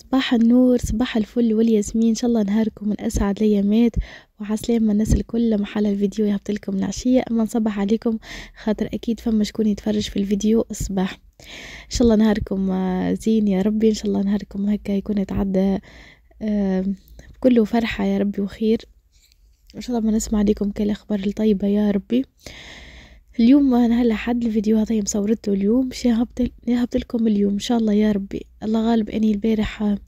صباح النور صباح الفل والياسمين ان شاء الله نهاركم من اسعد الايامات وعسلامة الناس الكل لما حل الفيديو يهبط لكم العشيه اما نصبح عليكم خاطر اكيد فما شكون يتفرج في الفيديو الصباح ان شاء الله نهاركم آه، زين يا ربي ان شاء الله نهاركم هكا يكون يتعدى آه، كله فرحه يا ربي وخير ان شاء الله ما نسمع عليكم كل اخبار الطيبه يا ربي اليوم انا هلا حد الفيديو هذا مصورته اليوم شي هبت لكم اليوم ان شاء الله يا ربي الله غالب اني البارح آه،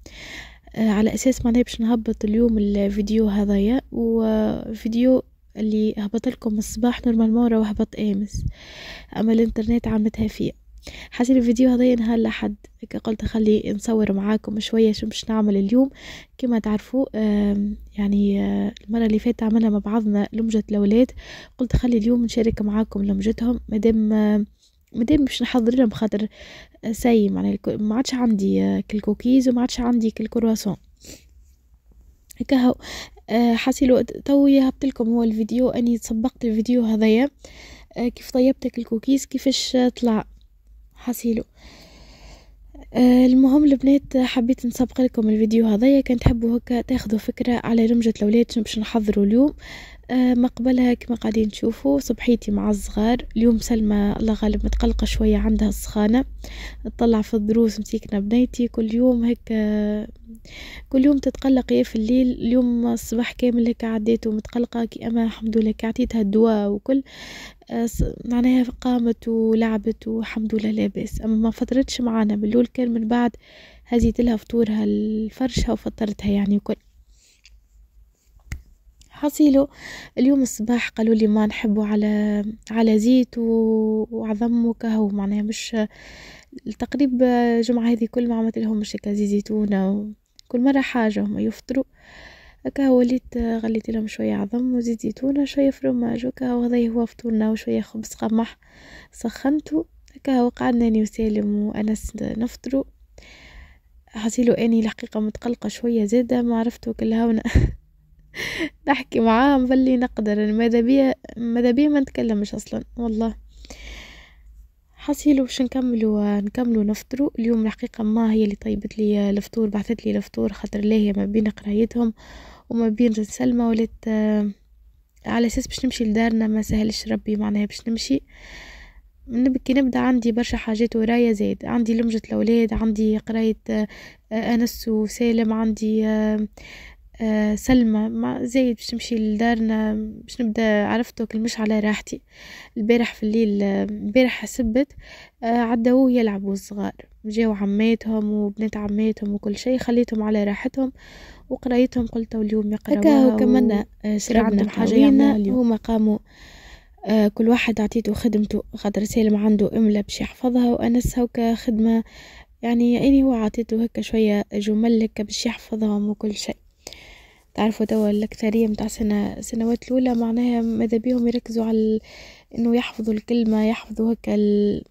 آه، على اساس ما باش نهبط اليوم الفيديو هذايا وفيديو اللي هبط لكم الصباح نورمال مورا هبط امس اما الانترنت عملتها فيه حاسه الفيديو هذا ينهار لحد هكا قلت خلي نصور معاكم شويه شو باش نعمل اليوم كما تعرفوا يعني آه، المره اللي فاتت عملنا مع بعضنا لمجه الاولاد قلت خلي اليوم نشارك معاكم لمجتهم مادام آه، مادام باش نحضر لهم خاطر آه، ساي معناها يعني ما عادش عندي كالكوكيز وما عادش عندي كرواسون هكا هو الوقت تو يهبط لكم هو الفيديو اني تسبقت الفيديو هذايا كيف طيبت الكوكيز كيفاش طلع حسيلو آه، المهم البنات حبيت نسبق لكم الفيديو هذايا كان تحبوا هكا تاخذوا فكره على رمجه الاولاد باش نحضروا اليوم آه، مقبلها كما قاعدين تشوفوا صبحيتي مع الصغار اليوم سلمى الله غالب متقلقه شويه عندها السخانه تطلع في الدروس مسكنا بنيتي كل يوم هيك كل يوم تتقلق في الليل اليوم الصباح كامل هيك عديت ومتقلقه كي اما الحمد لله عطيتها الدواء وكل آه، معناها قامت ولعبت والحمد لله لاباس اما ما فطرتش معانا باللول كان من بعد هزيت لها فطورها الفرشه وفطرتها يعني وكل حصيله اليوم الصباح قالوا لي ما نحبه على على زيت وعظم وكهو معناها مش تقريبا الجمعة هذه كل ما عملت لهم مش كازي زيتونة كل مرة حاجة هما يفطروا هكا وليت غليت لهم شوية عظم وزيت زيتونة شوية فرماج وكا وهذا هو فطورنا وشوية خبز قمح سخنته هكا وقعدنا أنا وسالم وأنس نفطروا حصيلو اني الحقيقة متقلقة شوية زادة ما عرفتو كلها نحكي معاهم باللي نقدر ماذا بيا ماذا بيا ما نتكلمش اصلا والله حصيلو باش نكملوا نكملوا نفطروا اليوم الحقيقه ما هي اللي طيبت لي الفطور بعثت لي الفطور خاطر لاهي ما بين قرايتهم وما بين سلمى ولات آه، على اساس باش نمشي لدارنا ما سهلش ربي معناها باش نمشي نبكي نبدا عندي برشا حاجات ورايا زايد عندي لمجة الاولاد عندي قرايه آه، آه، انس وسالم عندي آه، سلمى ما زايد باش نمشي لدارنا باش نبدا كل مش على راحتي البارح في الليل آه، البارح سبت آه عداوه يلعبوا الصغار جاو عماتهم وبنات عماتهم وكل شيء خليتهم على راحتهم وقرايتهم قلت اليوم يقراوا هكا وكملنا شربنا حاجه هما قاموا آه، كل واحد عطيته خدمته خاطر سالم عنده املا باش يحفظها وانس هكا خدمه يعني اني يعني هو عطيته هكا شويه جمل هكا باش يحفظهم وكل شيء تعرفوا توا الأكثرية متاع سنة سنوات الأولى معناها ماذا بيهم يركزوا على إنه يحفظوا الكلمة يحفظوا هكا ال...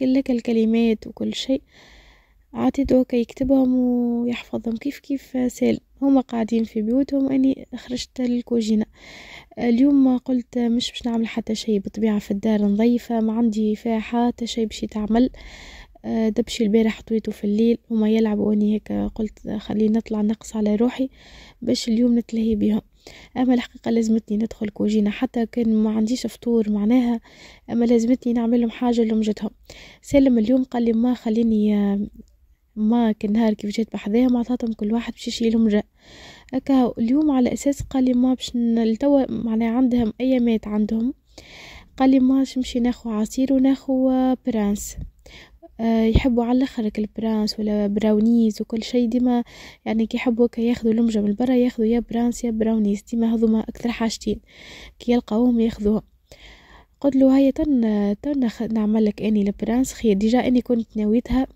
هكا الكلمات وكل شيء عاتدوا هكا يكتبهم ويحفظهم كيف كيف سالم هما قاعدين في بيوتهم أني خرجت للكوجينه اليوم قلت مش باش نعمل حتى شيء بالطبيعه في الدار نظيفه ما عندي فيها حتى شيء باش يتعمل دبشي آه، البارح طويته في الليل هما يلعبوا واني هيك قلت خليني نطلع نقص على روحي باش اليوم نتلهي بهم اما الحقيقه لازمتني ندخل كوجينه حتى كان ما عنديش فطور معناها اما لازمتني نعمل لهم حاجه لمجتهم سالم اليوم قال لي ما خليني آه، ما كان نهار كيف جيت بحذاهم عطاتهم كل واحد باش يشيل جا هكا اليوم على اساس قال لي ما باش نلتوى معناها عندهم ايامات عندهم قال لي ما نمشي ناخو عصير وناخو آه، برانس آه، يحبوا على الاخر البرانس ولا براونيز وكل شيء ديما يعني كي يحبوا كي ياخذوا لمجه من برا ياخذوا يا برانس يا براونيز ديما هذوما اكثر حاجتين كي يلقاوهم ياخذوهم قلت له هيا تن تن نعمل لك اني البرانس خير ديجا اني كنت ناويتها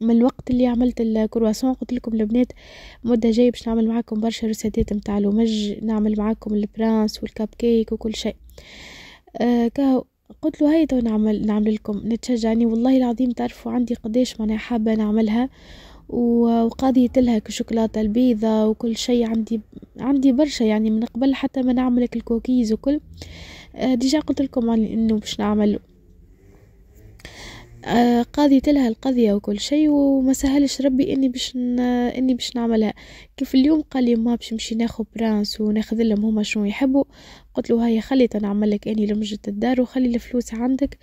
من الوقت اللي عملت الكرواسون قلت لكم البنات مده جاي باش نعمل معاكم برشا روسيتات نتاع لومج نعمل معاكم البرانس والكاب كيك وكل شيء آه كاو قلت له هيدا نعمل نعمل لكم نتشجعني والله العظيم تعرفوا عندي قديش معناها حابه نعملها وقضيت لها كشوكولاتة البيضة وكل شيء عندي عندي برشا يعني من قبل حتى ما نعملك الكوكيز وكل آه، ديجا قلت لكم انه باش نعمل آه، قاضية لها القضية وكل شيء وما سهلش ربي اني باش اني باش نعملها كيف اليوم قال لي ما باش نمشي ناخذ برانس وناخذ لهم هما شنو يحبوا قلت له هاي خلي تنعمل لك اني لمجة الدار وخلي الفلوس عندك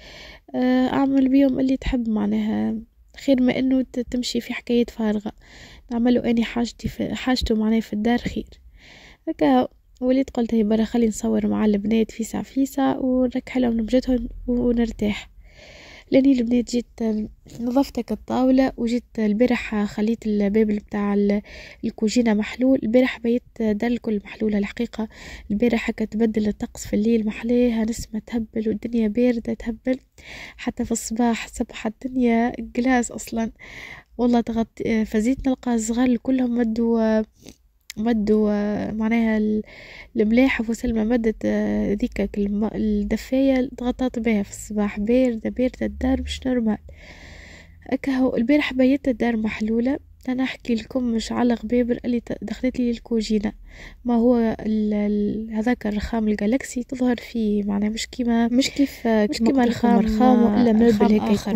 آه، اعمل بيهم اللي تحب معناها خير ما انه تمشي في حكاية فارغة نعملو اني حاجتي حاجته معناها في الدار خير هكا وليت قلت هي برا خلي نصور مع البنات فيسع فيسع ونركح لهم ونرتاح لاني البنات جيت نظفت الطاولة وجيت البارح خليت الباب بتاع الكوجينة محلول البارح بيت دل الكل محلولة الحقيقة البارح هكا تبدل الطقس في الليل محليها نسمة تهبل والدنيا باردة تهبل حتى في الصباح صبح الدنيا جلاس اصلا والله تغطي فزيت نلقى الصغار كلهم مدوا مدوا معناها الملاح وسلمى مدت آه، ذيك الدفاية ضغطت بها في الصباح باردة باردة الدار مش نورمال اكهو البارح بيت الدار محلولة انا احكي لكم مش على غبابر اللي دخلت لي الكوجينه ما هو هذاك الرخام الجالكسي تظهر فيه معناها مش كيما مش كيف مش كيما الرخام آه، رخام ولا مبل هيك اخر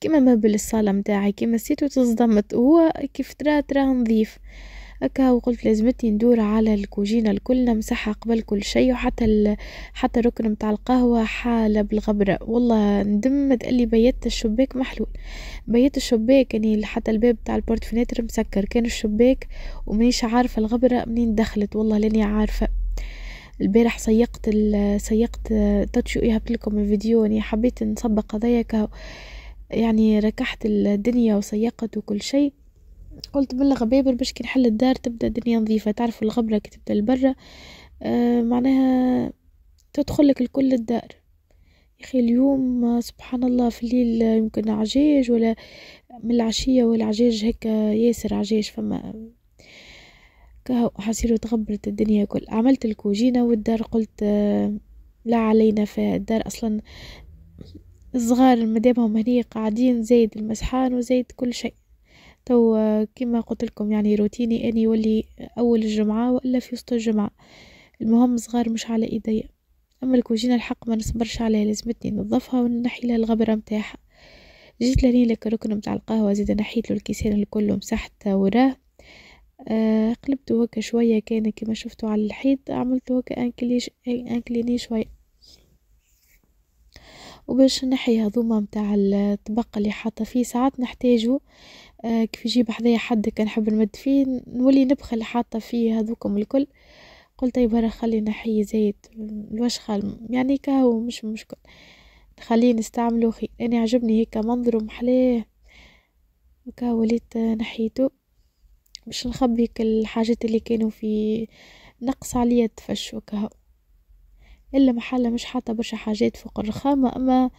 كيما مبل الصاله متاعي كيما سيتو تصدمت وهو كيف ترى تراه نظيف هكا وقلت لازمتني ندور على الكوجينه الكل نمسحها قبل كل شيء وحتى ال... حتى الركن متاع القهوه حاله بالغبره والله ندمت اللي بيت الشباك محلول بيت الشباك يعني حتى الباب تاع البورت مسكر كان الشباك ومانيش عارفه الغبره منين دخلت والله لاني عارفه البارح سيقت ال... سيقت تاتشو ايها لكم الفيديو اني يعني حبيت نسبق قضايا يعني ركحت الدنيا وسيقت وكل شيء قلت بلغ بابر باش كي نحل الدار تبدا الدنيا نظيفه تعرفوا الغبره كي تبدا لبرا آه معناها تدخل لك الكل الدار يا اخي اليوم سبحان الله في الليل يمكن عجاج ولا من العشيه والعجاج هكا ياسر عجاج فما كهو حسير تغبرت الدنيا كل عملت الكوجينه والدار قلت آه، لا علينا في الدار اصلا الصغار مدامهم هني قاعدين زايد المسحان وزايد كل شيء تو كما قلت لكم يعني روتيني اني يولي اول الجمعه والا في وسط الجمعه المهم صغار مش على ايديا اما الكوجينة الحق ما نصبرش عليها لازمتني نظفها ونحي لها الغبره متاعها جيت لهني لك الركن متاع القهوه زيد نحيت له الكيسان الكل ومسحت وراه آه قلبته هكا شويه كان كما شفتوا على الحيط عملته هكا انكليش انكليني شويه وباش نحي هذوما متاع الطبق اللي حاطه فيه ساعات نحتاجو آه كيف يجيب حذايا حد كنحب نمد فيه نولي نبخل حاطه فيه هذوكم الكل قلت برا طيب خلي نحي زيت الوشخه يعني كهو مش مشكل نخليه نستعمله خير انا يعني عجبني هيك منظره محلاه وكا وليت نحيته باش نخبي الحاجات اللي كانوا في نقص عليا تفش وكهو إلا محله مش حاطة برشا حاجات فوق الرخامة أما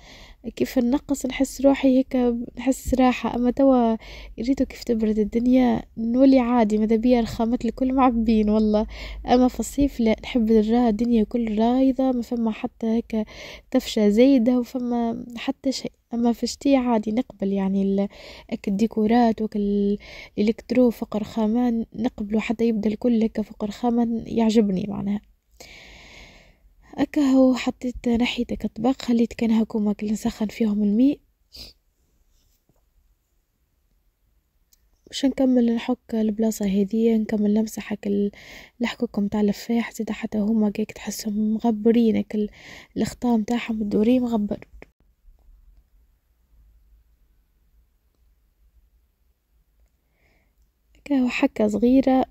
كيف النقص نحس روحي هيك نحس راحة أما توا ريتو كيف تبرد الدنيا نولي عادي ماذا بيا رخامات الكل معبين والله أما في الصيف لا نحب نرى الدنيا كل رايضة ما فما حتى هيك تفشة زايدة وفما حتى شيء اما في الشتي عادي نقبل يعني الديكورات وكل الالكترو فقر خامان نقبله حتى يبدا الكل هكا فقر خامان يعجبني معناها أكهو حطيت ناحيتك الطبق خليت كان هكوما اللي نسخن فيهم الماء باش نكمل نحك البلاصة هذيا نكمل نمسح حك الحكوك متاع الفاح زيدا حتى هما كيك تحسهم مغبرين هكا الخطا متاعهم الدوري مغبر هكا حكة صغيرة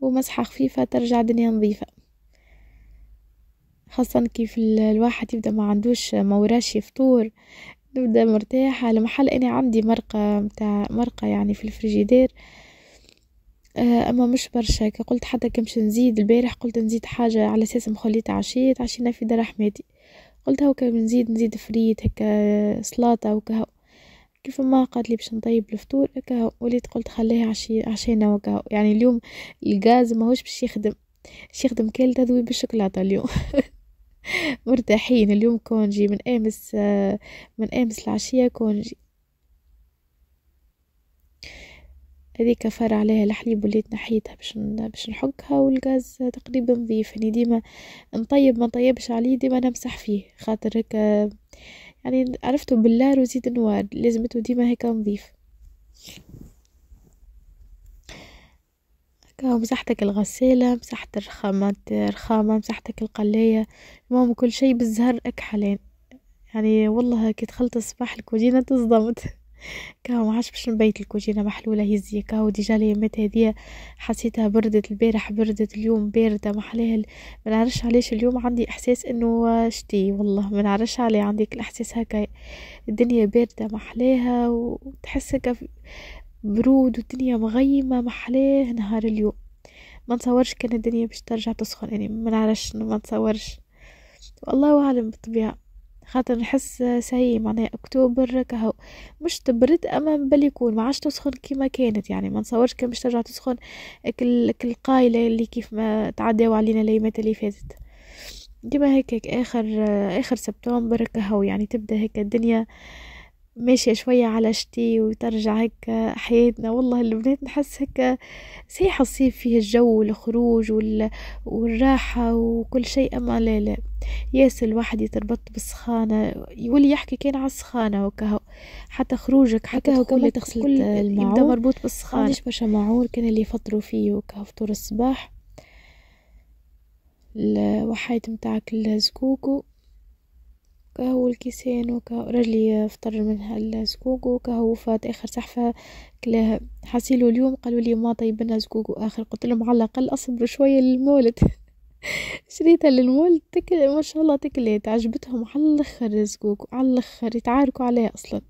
ومسحة خفيفة ترجع دنيا نظيفة خاصة كيف الواحد يبدأ ما عندوش ما وراش فطور نبدا مرتاحة لمحل أنا عندي مرقة متاع مرقة يعني في الفريجيدير آه، أما مش برشا قلت حتى كمش نزيد البارح قلت نزيد حاجة على أساس مخليت عشيت عشينا في دار حماتي قلت هاكا نزيد نزيد فريت هكا سلطة وكهو كيف ما قالت لي باش نطيب الفطور هكا وليت قلت خليها عشي عشينا وكهو يعني اليوم الغاز ماهوش باش يخدم باش يخدم كل تذوي بالشوكولاتة اليوم مرتاحين اليوم كونجي من امس من امس العشيه كونجي هذيك فار عليها الحليب وليت نحيتها باش باش نحكها والغاز تقريبا نظيف يعني ديما نطيب ما نطيبش عليه ديما نمسح فيه خاطر هكا يعني عرفته باللار وزيد نوار لازمته ديما هكا نظيف مسحتك الغسالة مسحت الرخامات الرخامة مسحتك القلاية المهم كل شي بالزهر أكحلين يعني والله كي دخلت الصباح الكوجينة تصدمت كاو ما عادش باش نبيت الكوجينه محلوله هزي كاو ديجا الايامات هذيا حسيتها بردت البارح بردت اليوم بارده محلاها ما نعرفش علاش اليوم عندي احساس انه شتي والله ما نعرفش علاه عندي الاحساس هكا الدنيا بارده محلاها وتحس هكا برود والدنيا مغيمة محلاه نهار اليوم ما نتصورش كان الدنيا باش ترجع تسخن يعني ما نعرفش ما نتصورش والله اعلم بالطبيعه خاطر نحس سي معناها اكتوبر كهو مش تبرد اما بل يكون ما عادش تسخن كيما كانت يعني ما نصورش كان باش ترجع تسخن كل القايلة اللي كيف ما تعداو علينا الايامات اللي فاتت ديما هيك اخر اخر سبتمبر كهو يعني تبدا هيك الدنيا ماشية شوية على شتي وترجع هيك حياتنا والله البنات نحس هيك سيحة الصيف فيه الجو والخروج والراحة وكل شيء أما لا لا ياس الواحد يتربط بالسخانة يولي يحكي كان على السخانة وكهو حتى خروجك حتى كل تغسل كل يبدا مربوط بالسخانة عنديش برشا معور كان اللي يفطروا فيه وكهو فطور الصباح الوحايد متاعك الزكوكو وكهو الكيسين وكأرى رجلي فطر منها الزكوك وكهو فات آخر سحفة كلاه حاسيلو اليوم قالوا لي ما طيب لنا زقوق آخر قلت لهم على الأقل أصبروا شوية للمولد شريتها للمولد تك... ما شاء الله تكلت عجبتهم على الأخر زقوق على الأخر يتعاركوا عليها أصلا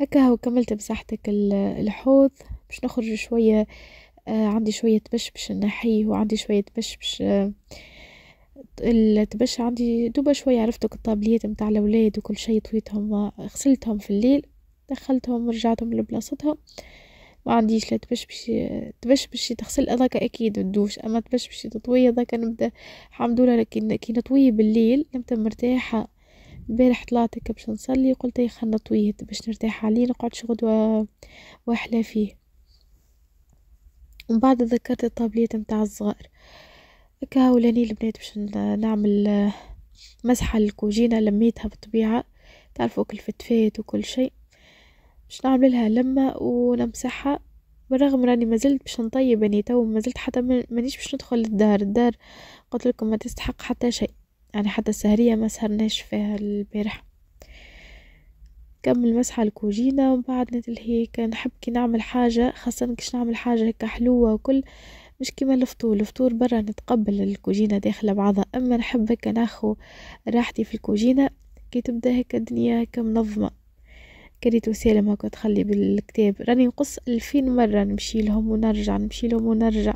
هكا كملت بصحتك الحوض باش نخرج شوية آه، عندي شوية بشبش نحيه وعندي شوية بشبش آه باش عندي دوبا شوية عرفت الطابليات متاع الأولاد وكل شيء طويتهم غسلتهم في الليل دخلتهم ورجعتهم لبلاصتهم ما عنديش لا تبش باش تبش باش تغسل هذاك اكيد الدوش اما تبش باش تطوي هذاك نبدا الحمد لله لكن كي نطويه بالليل نبدا مرتاحه البارح طلعت هكا باش نصلي قلت يا إيه خلنا نطويه باش نرتاح عليه نقعدش غدوه واحلى فيه ومن بعد ذكرت الطابليات نتاع الصغار هكا ولاني البنات باش نعمل آه، مسحه للكوجينه لميتها بالطبيعه تعرفوا كل فتفات وكل شيء باش نعمل لها لمه ونمسحها بالرغم راني مازلت باش نطيب اني تو مازلت حتى مانيش باش ندخل للدار الدار قلت لكم ما تستحق حتى شيء يعني حتى السهريه ما سهرناش فيها البارح كمل مسحه الكوجينه ومن بعد نتلهي كنحب كي نعمل حاجه خاصه كيش نعمل حاجه هكا حلوه وكل مش كيما الفطور الفطور برا نتقبل الكوجينة داخلة بعضها أما نحب هكا ناخو راحتي في الكوجينة كي تبدا هكا الدنيا هكا منظمة كريت وسالم هكا تخلي بالكتاب راني نقص ألفين مرة نمشي لهم ونرجع نمشي لهم ونرجع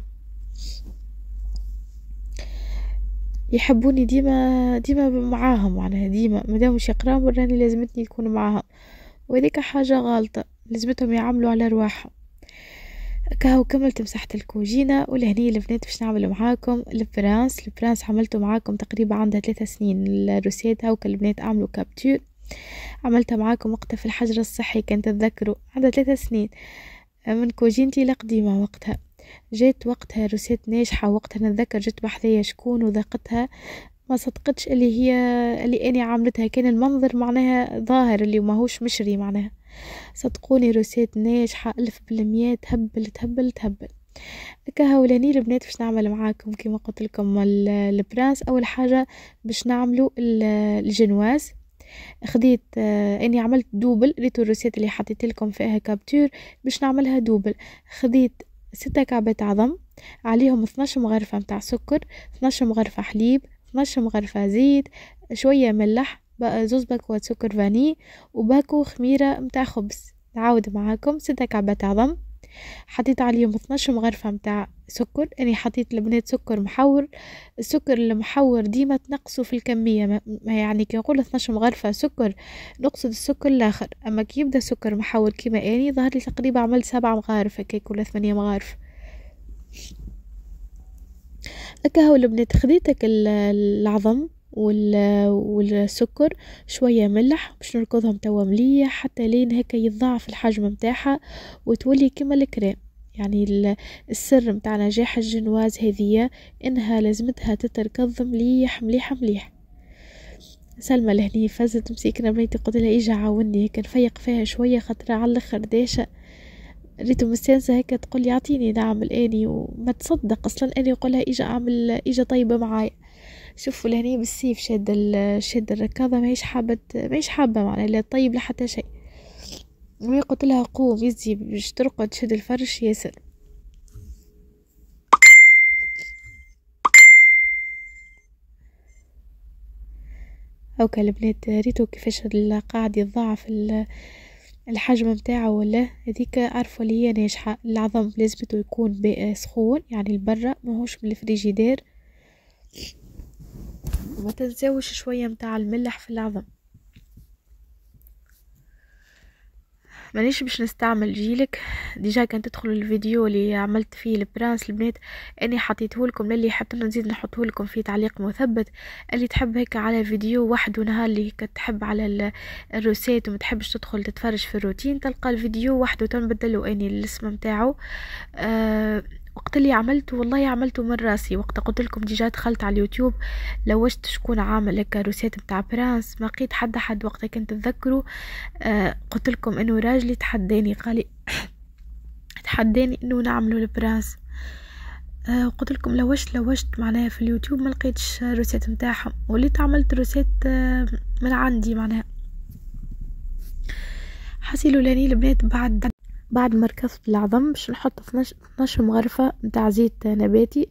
يحبوني ديما ديما معاهم معناها ديما مادام مش يقراو راني لازمتني نكون معاهم وهذيك حاجة غلطة لازمتهم يعملوا على رواحهم كاهو كملت مسحت الكوجينة ولهني البنات باش نعمل معاكم البرانس البرانس عملته معاكم تقريبا عندها ثلاثة سنين الروسيت هاوك البنات عملوا كابتور عملتها معاكم وقتها في الحجر الصحي كان تذكروا عندها ثلاثة سنين من كوجينتي لقديمة وقتها جات وقتها روسيت ناجحة وقتها نتذكر جات بحذية شكون وذاقتها ما صدقتش اللي هي اللي اني عملتها كان المنظر معناها ظاهر اللي ماهوش مشري معناها صدقوني روسيت ناجحة ألف بالمية تهبل تهبل تهبل كهو هولاني البنات باش نعمل معاكم كيما قلت لكم البرانس اول حاجه باش نعملو الجنواز خديت آه اني عملت دوبل ريتو الروسيات اللي حطيت لكم فيها كابتور باش نعملها دوبل خديت ستة كعبات عظم عليهم 12 مغرفة متاع سكر 12 مغرفة حليب نشم مغرفة زيت شوية ملح زوز باكوات سكر فاني وباكو خميرة متاع خبز نعاود معاكم ستة كعبات عظم حطيت عليهم 12 مغرفة متاع سكر يعني حطيت لبنات سكر محور السكر المحور ديما تنقصوا في الكمية ما يعني كي نقول 12 مغرفة سكر نقصد السكر الآخر أما كي يبدأ سكر محور كيما أني ظهر لي تقريبا عملت سبعة مغارف هكاك ولا ثمانية مغارف أكاهو البنات خديت العظم والسكر شوية ملح باش نركضهم توا مليح حتى لين هكا يتضاعف الحجم متاعها وتولي كما الكريم يعني السر متاع نجاح الجنواز هذية انها لازمتها تتركض مليح مليح مليح سلمى لهني فازت مسيكنا بنيتي قلت لها اجي عاوني هيك نفيق فيها شوية خاطر على الاخر داشة ريتو مستانسة هكا تقول يعطيني دعم الاني وما تصدق اصلا اني نقولها اجا اعمل اجا طيبة معايا شوفوا لهني بالسيف شاد شاد الركاضة ماهيش حابة ماهيش حابة معناها لا طيب لا حتى شيء وهي قلت لها قوم يزي باش ترقد شد الفرش ياسر هاكا البنات ريتو كيفاش قاعد يتضاعف الحجم بتاعه ولا هذيك عارفه اللي هي ناجحه العظم لازم يكون سخون يعني البرة ماهوش من الفريجيدير وما تنساوش شويه متاع الملح في العظم مانيش باش نستعمل جيلك ديجا كان تدخل الفيديو اللي عملت فيه البرانس البنات اني حطيته لكم للي حتى نزيد نحطه لكم في تعليق مثبت اللي تحب هيك على فيديو واحد ونهار اللي هيك تحب على الروسيت وما تحبش تدخل تتفرج في الروتين تلقى الفيديو وحده تنبدلو اني الاسم نتاعو أه وقت اللي عملته والله عملته من راسي وقت قلت لكم ديجا دخلت على اليوتيوب لوجت شكون عامل الكاروسات متاع برانس ما لقيت حد حد وقتها كنت تذكروا آه، قلت لكم انه راجلي تحداني قال تحداني انه نعملوا البرانس آه، قلت لكم لوجت لوجت معناها في اليوتيوب ما لقيتش الروسات نتاعهم وليت عملت روسات آه، من عندي معناها حاسيلو لاني البنات بعد بعد ما ركبت العظم باش نحط 12 مغرفة متاع زيت نباتي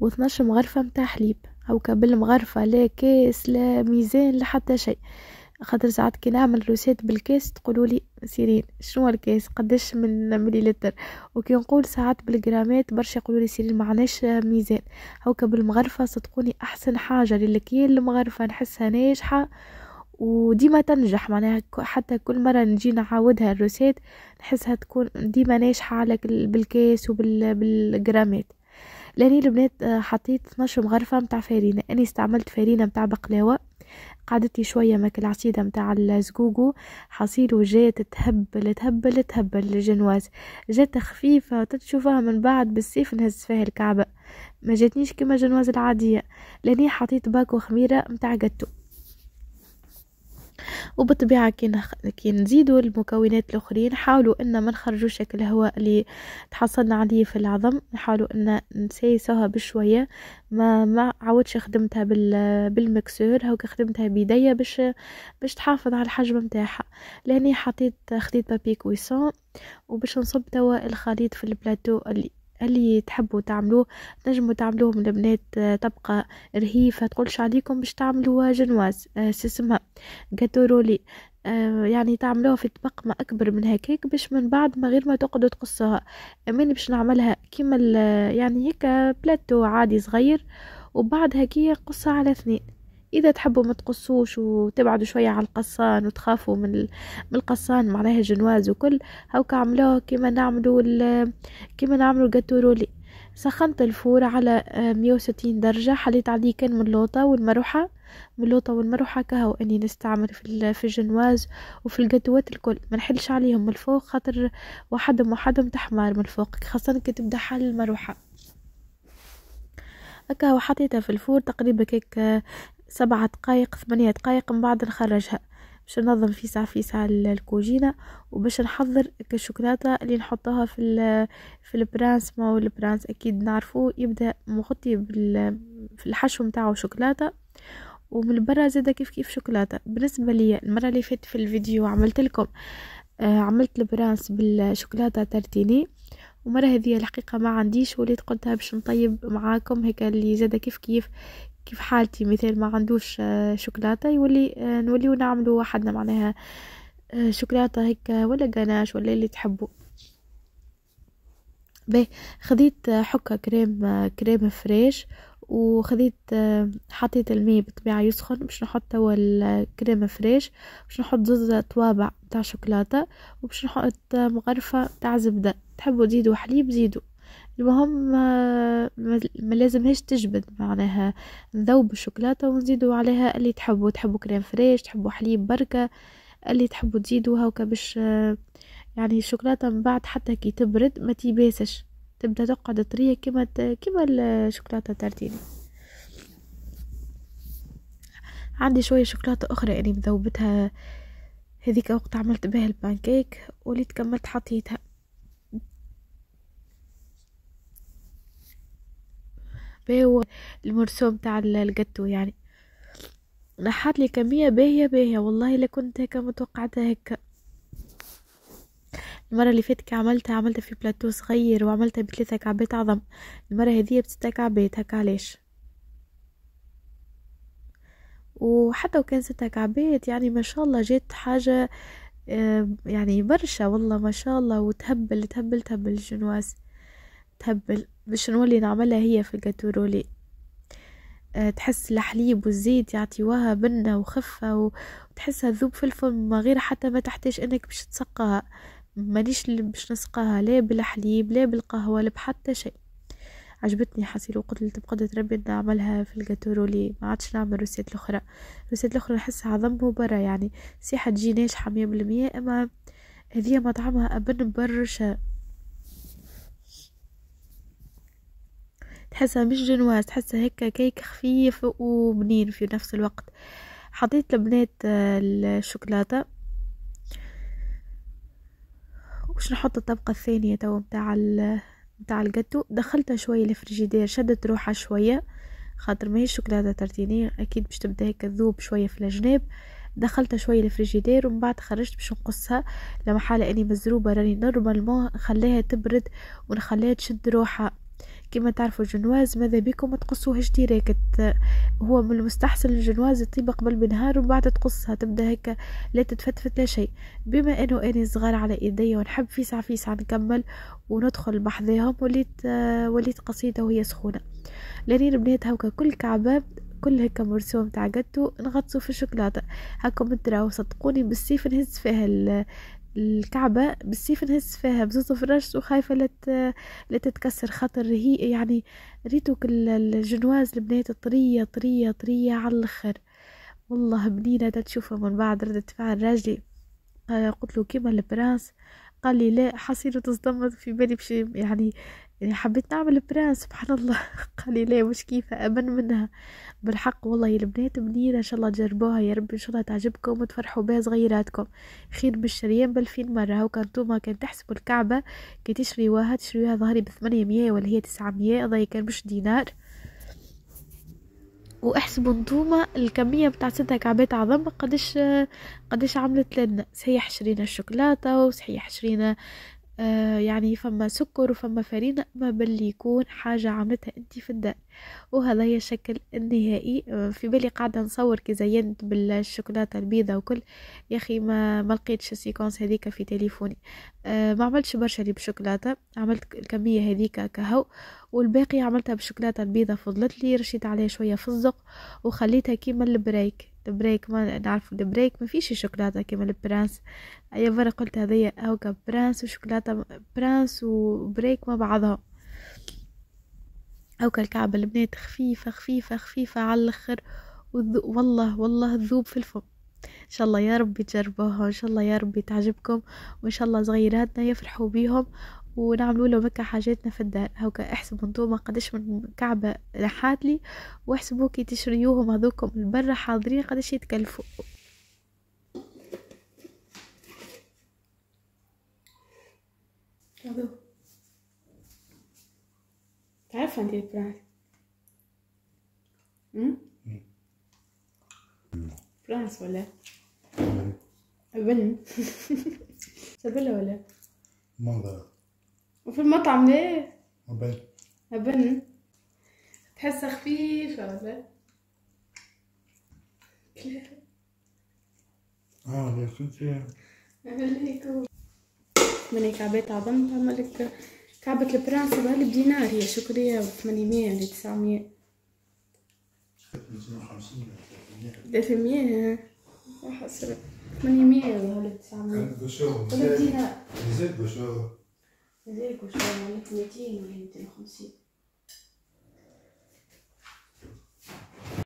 و 12 مغرفة متاع حليب أو كابل مغرفة لا كاس لا ميزان لا حتى شيء خاطر ساعات كي نعمل روسيت بالكاس تقولولي سيرين شنو الكاس قداش من مليلتر وكي نقول ساعات بالجرامات برشا يقولولي سيرين معناش ميزان هاكا بالمغرفة صدقوني أحسن حاجة للكيل المغرفة نحسها ناجحة وديما تنجح معناها حتى كل مرة نجي نعاودها الروسيت نحسها تكون ديما ناجحة على بالكاس وبالجرامات لاني البنات آه، حطيت 12 مغرفة متاع فارينة اني استعملت فارينة متاع بقلاوة قعدت شوية ماك العصيدة متاع الزقوقو حصيل وجات تهبل تهبل تهبل الجنواز جات خفيفة تتشوفها من بعد بالسيف نهز فيها الكعبة ما جاتنيش كما الجنواز العادية لاني حطيت باكو خميرة متاع جاتو وبالطبيعة كي نخ... كي نزيدوا المكونات الأخرين حاولوا أن ما نخرجوش الهواء اللي تحصلنا عليه في العظم نحاولوا أن نسيسوها بشوية ما ما عودش خدمتها بال... بالمكسور هو خدمتها بيديا باش باش تحافظ على الحجم نتاعها لاني حطيت خديت بابي كويسون وباش نصب توا الخليط في البلاتو اللي اللي تحبوا تعملوه تنجموا تعملوه من البنات آه، طبقة رهيفة تقولش عليكم باش تعملوا جنواز آه، اسمها جاتو رولي آه، يعني تعملوها في طبق ما اكبر من هكاك باش من بعد ما غير ما تقعدوا تقصوها اماني باش نعملها كيما يعني هيك بلاتو عادي صغير وبعد هكية قصها على اثنين اذا تحبوا ما تقصوش وتبعدوا شويه على القصان وتخافوا من من القصان معناها الجنواز وكل هاكا عملوه كيما نعملوا كيما نعملوا الجاتورولي سخنت الفور على 160 آه، درجة حليت عليه كان من اللوطة والمروحة من اللوطة والمروحة كهو أني نستعمل في في الجنواز وفي القطوات الكل ما نحلش عليهم من الفوق خاطر وحدهم وحدهم تحمار من الفوق خاصة كي تبدا حل المروحة هكا وحطيتها في الفور تقريبا كيك آه، سبعة دقايق ثمانية دقايق من بعد نخرجها باش ننظم فيسع فيسع الكوجينة وباش نحضر الشوكولاتة اللي نحطها في ال في البرانس ما هو البرانس أكيد نعرفوه يبدأ مغطي بال في الحشو متاعه شوكولاتة ومن برا زاده كيف كيف شوكولاتة بالنسبة لي المرة اللي فاتت في الفيديو عملت لكم آه عملت البرانس بالشوكولاتة ترتيني ومرة هذه الحقيقة ما عنديش وليت قلتها باش نطيب معاكم هيك اللي زاده كيف كيف كيف حالتي مثال ما عندوش آه، شوكولاته يولي آه، نوليو نعملو وحدنا معناها آه، شوكولاته هيك ولا قناش ولا اللي تحبوا باهي خديت حكه كريم كريم فريش وخديت حطيت المية بطبيعة يسخن باش نحط توا الكريمة فريش باش نحط زوز طوابع تاع شوكولاتة وباش نحط مغرفة تاع زبدة تحبوا تزيدوا حليب زيدوا المهم ما لازمهاش تجبد معناها نذوب الشوكولاته ونزيدو عليها اللي تحبوا تحبوا كريم فريش تحبوا حليب بركه اللي تحبوا تزيدوها هكا باش يعني الشوكولاته من بعد حتى كي تبرد ما تيباسش تبدا تقعد طريه كما كما الشوكولاته تارتيني عندي شويه شوكولاته اخرى اني مذوبتها هذيك وقت عملت بها البانكيك وليت كملت حطيتها باهو المرسوم تاع القطو يعني نحات لي كمية باهية باهية والله لا كنت هكا متوقعتها هكا المرة اللي فاتت كي عملتها عملتها في بلاتو صغير وعملتها بثلاثة كعبات عظم المرة هذه بستة كعبات هكا علاش وحتى وكان ستة كعبات يعني ما شاء الله جات حاجة يعني برشا والله ما شاء الله وتهبل تهبل تهبل الجنواز تهبل باش نولي نعملها هي في الجاتورولي آه، تحس الحليب والزيت يعطيوها بنة وخفة وتحسها تذوب في الفم من غير حتى ما تحتاج انك باش تسقاها مانيش باش نسقاها لا بالحليب لا بالقهوة لا بحتى شيء عجبتني حصير وقلت بقدرة ربي نعملها في الجاتورولي ما عادش نعمل روسيات الاخرى روسيات الاخرى نحسها عظم وبرا يعني سيحة تجي ناجحة مية بالمية اما هذه مطعمها ابن برشا تحسها مش جنواز تحسها هيك كيك خفيف وبنين في نفس الوقت حطيت البنات آه، الشوكولاتة وش نحط الطبقة الثانية تو متاع متاع الجاتو دخلتها شوية الفريجيدير شدت روحها شوية خاطر ما هي الشوكولاتة ترتينية أكيد باش تبدا هيك تذوب شوية في الجناب دخلتها شوية الفريجيدير ومن بعد خرجت باش نقصها لما حالة اني مزروبة راني نورمالمون نخليها تبرد ونخليها تشد روحها كما تعرفوا الجنواز ماذا بكم ما تقصوهاش ديريكت هو من المستحسن الجنواز تطيب قبل بنهار وبعد تقصها تبدا هكا لا تتفتفت لا شيء بما انه اني صغار على ايدي ونحب فيسع فيسع نكمل وندخل بحذاهم وليت وليت قصيده وهي سخونه لاني البنات هكا كل كعبه كل هيك مرسوم تاع قدو نغطسو في الشوكولاته هاكم تراو صدقوني بالسيف نهز فيها الكعبة بالسيف نهز فيها بزوزة في الرأس وخايفة لت... لتتكسر خاطر هي يعني كل الجنواز البنات طرية طرية طرية على الآخر والله بنينة تتشوفها من بعد ردة فعل راجلي قلت له كيما البرانس قال لي لا حسيت تصدمت في بالي بشي يعني يعني حبيت نعمل براس سبحان الله قال لي مش كيف أمن منها بالحق والله البنات منينة إن شاء الله تجربوها يا رب إن شاء الله تعجبكم وتفرحوا بها صغيراتكم خير بالشريان بالفين مرة هاو كان توما كان تحسبوا الكعبة كي تشريوها تشريوها ظهري بثمانية مية ولا هي مية ضي كان مش دينار واحسبوا نتوما الكمية بتاع ستة كعبات عظم قداش قداش عملت لنا صحيح شرينا الشوكولاتة وصحيح شرينا آه يعني فما سكر وفما فرينة ما باللي يكون حاجة عملتها انت في الدار وهذا هي الشكل النهائي آه في بالي قاعدة نصور كي زينت بالشوكولاتة البيضة وكل يا أخي ما, ما لقيتش السيكونس هذيك في تليفوني آه ما عملتش برشا لي بالشوكولاتة عملت الكمية هذيك كهو والباقي عملتها بالشوكولاتة البيضة فضلت لي رشيت عليها شوية فزق وخليتها كيما البريك بريك ما نعرفوا البريك ما فيش شوكولاته كيما البرانس اي مره قلت هذيا اوكا برانس وشوكولاته برانس وبريك مع بعضهم اوكا الكعبه البنات خفيفه خفيفه خفيفه على الاخر والله والله تذوب في الفم ان شاء الله يا ربي تجربوها ان شاء الله يا ربي تعجبكم وان شاء الله صغيراتنا يفرحوا بيهم ونعملوا له هكا حاجاتنا في الدار هكا احسبوا نتوما قداش من كعبه لحاتلي واحسبوا كي تشريوهم هذوكم البرة حاضرين قداش يتكلفوا تعرف عندي البراند فرانس ولا بن سبلة ولا منظر وفي المطعم ليه؟ أبن أبن تحسها خفيفة ولا؟ اه يا كنتي عليكم من كعبات عظم تعمل كعبة البرانس بها بدينار هي شكرية و 800 ل 900 300 ها 800 ولا 900 ندير كلشي 200 و 250